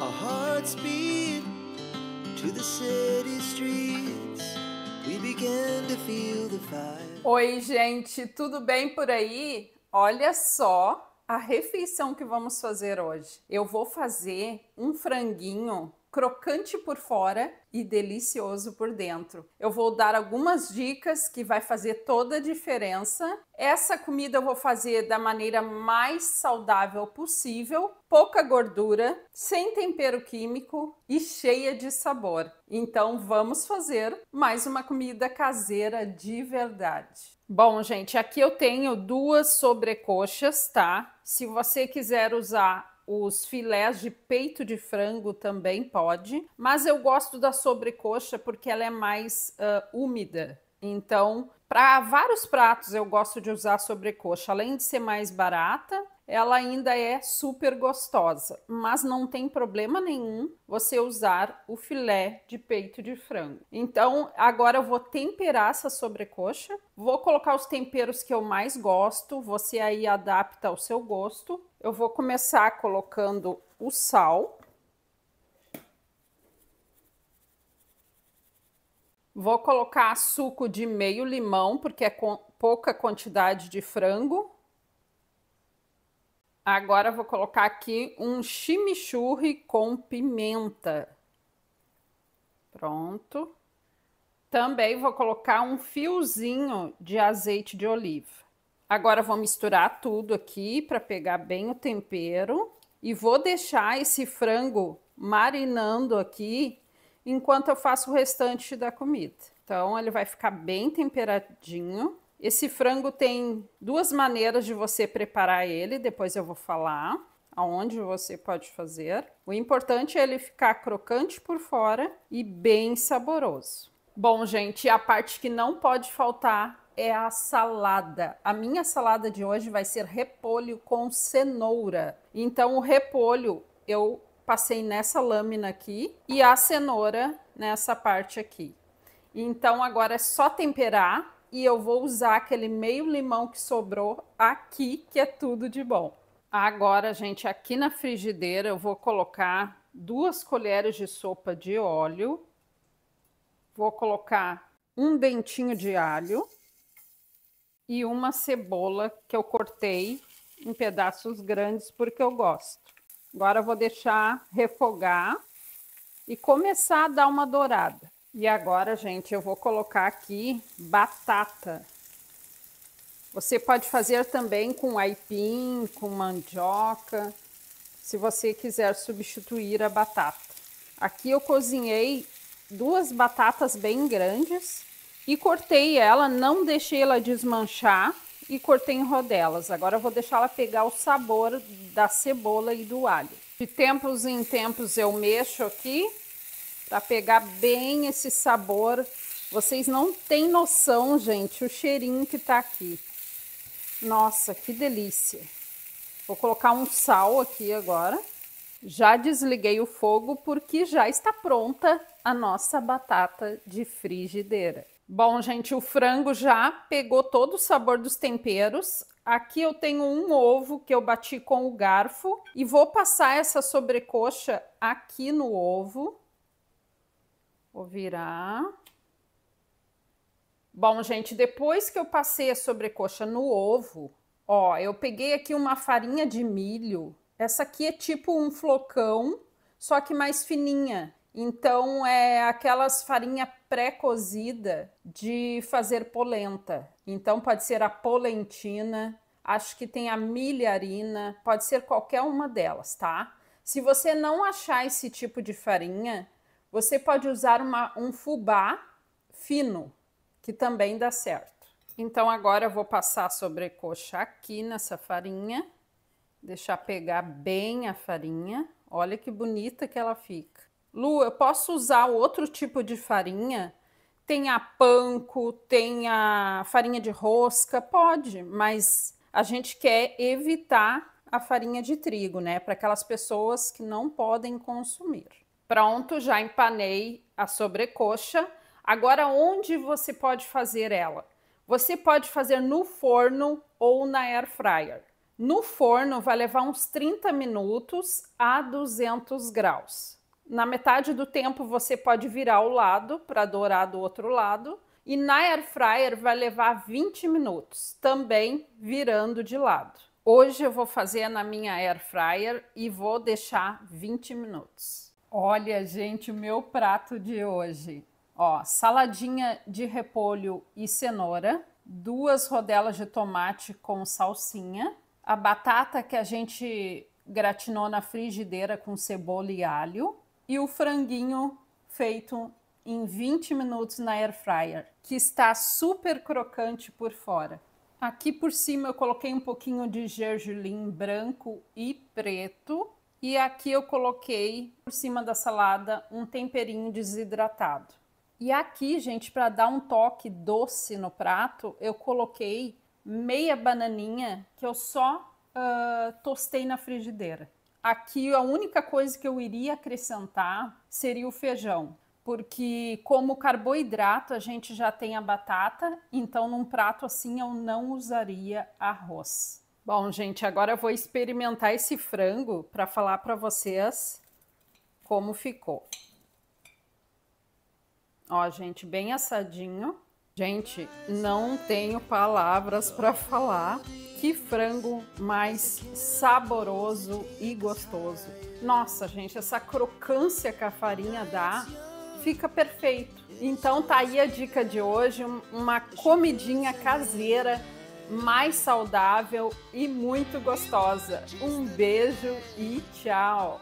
our hearts beat to the city streets. We began to feel the fire. Oi, gente, tudo bem por aí? Olha só a refeição que vamos fazer hoje. Eu vou fazer um franguinho crocante por fora e delicioso por dentro. Eu vou dar algumas dicas que vai fazer toda a diferença. Essa comida eu vou fazer da maneira mais saudável possível, pouca gordura, sem tempero químico e cheia de sabor. Então vamos fazer mais uma comida caseira de verdade. Bom, gente, aqui eu tenho duas sobrecoxas, tá? Se você quiser usar os filés de peito de frango também pode, mas eu gosto da sobrecoxa porque ela é mais uh, úmida. Então, para vários pratos eu gosto de usar sobrecoxa, além de ser mais barata, ela ainda é super gostosa, mas não tem problema nenhum você usar o filé de peito de frango. Então, agora eu vou temperar essa sobrecoxa, vou colocar os temperos que eu mais gosto, você aí adapta ao seu gosto. Eu vou começar colocando o sal. Vou colocar suco de meio limão, porque é pouca quantidade de frango. Agora vou colocar aqui um chimichurri com pimenta. Pronto. Também vou colocar um fiozinho de azeite de oliva. Agora vou misturar tudo aqui para pegar bem o tempero e vou deixar esse frango marinando aqui enquanto eu faço o restante da comida. Então ele vai ficar bem temperadinho. Esse frango tem duas maneiras de você preparar ele, depois eu vou falar aonde você pode fazer. O importante é ele ficar crocante por fora e bem saboroso. Bom, gente, a parte que não pode faltar é a salada. A minha salada de hoje vai ser repolho com cenoura. Então, o repolho eu passei nessa lâmina aqui e a cenoura nessa parte aqui. Então, agora é só temperar e eu vou usar aquele meio limão que sobrou aqui, que é tudo de bom. Agora, gente, aqui na frigideira eu vou colocar duas colheres de sopa de óleo, vou colocar um dentinho de alho, e uma cebola que eu cortei em pedaços grandes porque eu gosto. Agora eu vou deixar refogar e começar a dar uma dourada. E agora, gente, eu vou colocar aqui batata. Você pode fazer também com aipim, com mandioca, se você quiser substituir a batata. Aqui eu cozinhei duas batatas bem grandes e cortei ela, não deixei ela desmanchar e cortei em rodelas. Agora eu vou deixar ela pegar o sabor da cebola e do alho. De tempos em tempos eu mexo aqui para pegar bem esse sabor. Vocês não têm noção, gente, o cheirinho que tá aqui. Nossa, que delícia. Vou colocar um sal aqui agora. Já desliguei o fogo porque já está pronta a nossa batata de frigideira. Bom, gente, o frango já pegou todo o sabor dos temperos. Aqui eu tenho um ovo que eu bati com o garfo e vou passar essa sobrecoxa aqui no ovo. Vou virar. Bom, gente, depois que eu passei a sobrecoxa no ovo, ó, eu peguei aqui uma farinha de milho. Essa aqui é tipo um flocão, só que mais fininha. Então é aquelas farinha pré-cozida de fazer polenta. Então pode ser a polentina, acho que tem a milharina, pode ser qualquer uma delas, tá? Se você não achar esse tipo de farinha, você pode usar uma, um fubá fino, que também dá certo. Então agora eu vou passar a sobrecoxa aqui nessa farinha, deixar pegar bem a farinha. Olha que bonita que ela fica. Lu, eu posso usar outro tipo de farinha? Tem a panko, tem a farinha de rosca? Pode, mas a gente quer evitar a farinha de trigo, né? Para aquelas pessoas que não podem consumir. Pronto, já empanei a sobrecoxa. Agora, onde você pode fazer ela? Você pode fazer no forno ou na air fryer. No forno vai levar uns 30 minutos a 200 graus na metade do tempo você pode virar o lado para dourar do outro lado e na air fryer vai levar 20 minutos, também virando de lado. Hoje eu vou fazer na minha air fryer e vou deixar 20 minutos. Olha, gente, o meu prato de hoje. Ó, saladinha de repolho e cenoura, duas rodelas de tomate com salsinha, a batata que a gente gratinou na frigideira com cebola e alho, e o franguinho feito em 20 minutos na air fryer, que está super crocante por fora. Aqui por cima eu coloquei um pouquinho de gergelim branco e preto. E aqui eu coloquei por cima da salada um temperinho desidratado. E aqui, gente, para dar um toque doce no prato, eu coloquei meia bananinha que eu só uh, tostei na frigideira. Aqui a única coisa que eu iria acrescentar seria o feijão, porque como carboidrato a gente já tem a batata, então num prato assim eu não usaria arroz. Bom, gente, agora eu vou experimentar esse frango para falar para vocês como ficou. Ó, gente, bem assadinho. Gente, não tenho palavras para falar. Que frango mais saboroso e gostoso. Nossa, gente, essa crocância que a farinha dá fica perfeito. Então tá aí a dica de hoje, uma comidinha caseira mais saudável e muito gostosa. Um beijo e tchau.